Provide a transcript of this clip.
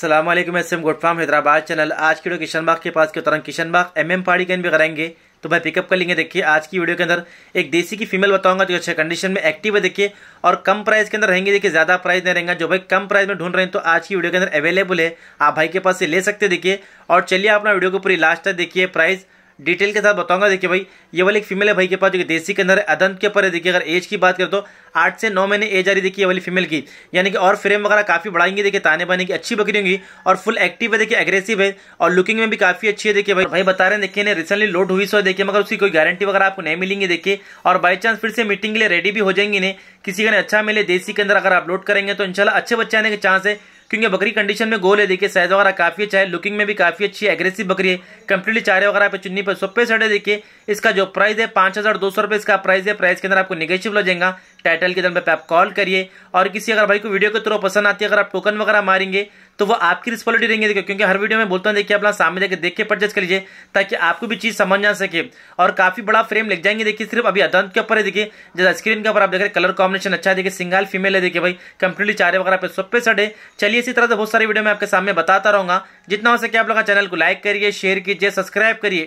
सलामकुम SM good from Hyderabad channel आज की वीडियो किशनबाग के पास के तरह किशनबाग एम एम पहाड़ी कैन भी कराएंगे तो भाई पिकअप कर लेंगे देखिए आज की वीडियो के अंदर एक देसी की फीमेल बताऊंगा जो अच्छे कंडीशन में एक्टिव है देखिए और कम प्राइस के अंदर रहेंगे देखिए ज़्यादा प्राइस नहीं रहेंगे जो भाई कम प्राइस में ढूंढ रहे हैं तो आज की वीडियो के अंदर अवेलेबल है आप भाई के पास से ले सकते देखिए और चलिए अपना वीडियो को पूरी लास्ट तक देखिए प्राइस डिटेल के साथ बताऊंगा देखिए भाई ये वाली एक फीमेल है भाई के पास जो कि देसी के अंदर है अदंत के ऊपर है देखिए अगर एज की बात करें तो आठ से नौ महीने एज आ रही देखिए वाली फीमेल की यानी कि और फ्रेम वगैरह काफी बढ़ाएंगे देखिए ताने बाने की अच्छी बकरी होंगी और फुल एक्टिव है देखिए एग्रेसिव है और लुकिंग में भी काफी अच्छी है देखिए भाई भाई बता रहे हैं देखिए रिसेंटली लोड हुई सो देखिए मगर उसकी कोई गारंटी वगैरह आपको नहीं मिलेंगे देखिए और बाई चांस फिर से मीटिंग के लिए रेडी भी हो जाएंगी इन्हें किसी का अच्छा मिले देसी के अंदर अगर आप लोड करेंगे तो इनशाला अच्छे बच्चे आने के चांस है क्योंकि बकरी कंडीशन में गोल है देखिए साइज वगैरह काफ़ी अच्छा है लुकिंग में भी काफ़ी अच्छी है एग्रेसिव बकरी है कंप्लीटली चारे वगैरह पे चुन्नी पर सोपे सड़े देखिए इसका जो प्राइस है पांच हज़ार दो सौ रुपए इसका प्राइस है प्राइस के अंदर आपको निगेटिव लग जाएगा टाइटल के दम पे आप कॉल करिए और किसी अगर भाई को वीडियो के थ्रू पसंद आती है अगर आप टोकन वगैरह मारेंगे तो वो आपकी रिस्पॉलिटी रहेंगे क्योंकि हर वीडियो में बोलता हूँ देखिए अपना सामने देखे देख के परचेज कर लीजिए ताकि आपको भी चीज़ समझ आ सके और काफ़ी बड़ा फ्रेम लग जाएंगे देखिए सिर्फ अभी अदंत के ऊपर है देखिए जैसा स्क्रीन के ऊपर आप देख रहे कलर कॉम्बिनेशन अच्छा है देखिए सिंगल फीमेल है देखिए भाई कंप्लीटली चारे वगैरह पे सब पे सड़े चलिए इसी तरह से बहुत सारी वीडियो मैं आपके सामने बताता रहूँगा जितना हो सके आप लोग चैनल को लाइक करिए शेयर कीजिए सब्सक्राइब करिए